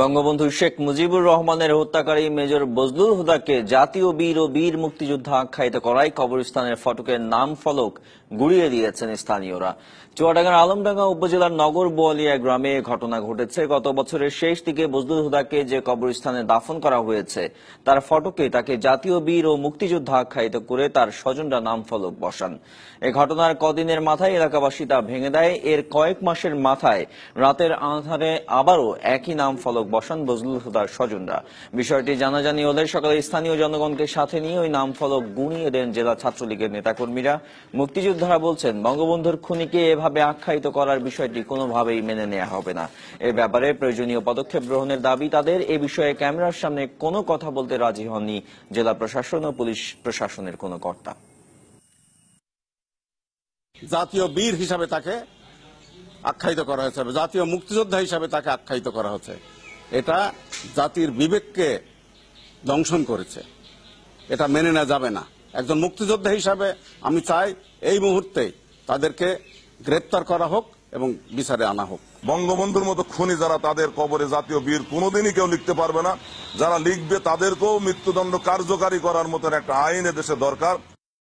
বঙ্গবন্ধু শেখ মুজিবুর রহমানের হত্যাকারী মেজর বজলুল হুদাকে জাতীয় বীর ও বীর মুক্তিযোদ্ধা আখ্যায়িত করায় কবরস্থানের ফটকের নাম ফলক গুড়িয়ে দিয়েছেন স্থানীয়রা চুয়াডাঙ্গার আলমডাঙ্গা উপজেলার নগর বোয়ালিয়া গ্রামে ঘটনা ঘটেছে গত বছরের শেষ দিকে বজলুল হুদাকে যে কবরস্থানে দাফন করা হয়েছে তার ফটকে তাকে জাতীয় বীর ও মুক্তিযোদ্ধা আখ্যায়িত করে তার স্বজনরা নাম ফলক বসান এ ঘটনার কদিনের মাথায় এলাকাবাসী তা ভেঙে দেয় এর কয়েক মাসের মাথায় রাতের আধারে আবারও একই নাম ফলক ফলক বসন বজলুল হুদার স্বজনরা বিষয়টি জানাজানি হলে সকালে স্থানীয় জনগণকে সাথে নিয়ে ওই নাম ফলক গুণিয়ে দেন জেলা ছাত্রলীগের নেতাকর্মীরা মুক্তিযোদ্ধারা বলছেন বঙ্গবন্ধুর খুনিকে এভাবে আখ্যায়িত করার বিষয়টি কোনোভাবেই মেনে নেওয়া হবে না এ ব্যাপারে প্রয়োজনীয় পদক্ষেপ গ্রহণের দাবি তাদের এ বিষয়ে ক্যামেরার সামনে কোনো কথা বলতে রাজি হননি জেলা প্রশাসন ও পুলিশ প্রশাসনের কোনো কর্তা জাতীয় বীর হিসাবে তাকে আখ্যায়িত করা হয়েছে জাতীয় মুক্তিযোদ্ধা হিসাবে তাকে আখ্যায়িত করা হচ্ছে এটা জাতির বিবেককে দংশন করেছে এটা মেনে নেওয়া যাবে না একজন মুক্তিযোদ্ধা হিসাবে আমি চাই এই মুহূর্তে তাদেরকে গ্রেপ্তার করা হোক এবং বিচারে আনা হোক বঙ্গবন্ধুর মতো খুনি যারা তাদের কবরে জাতীয় বীর কোনোদিনই কেউ লিখতে পারবে না যারা লিখবে তাদেরকেও মৃত্যুদণ্ড কার্যকারী করার মতো একটা আইন দেশে দরকার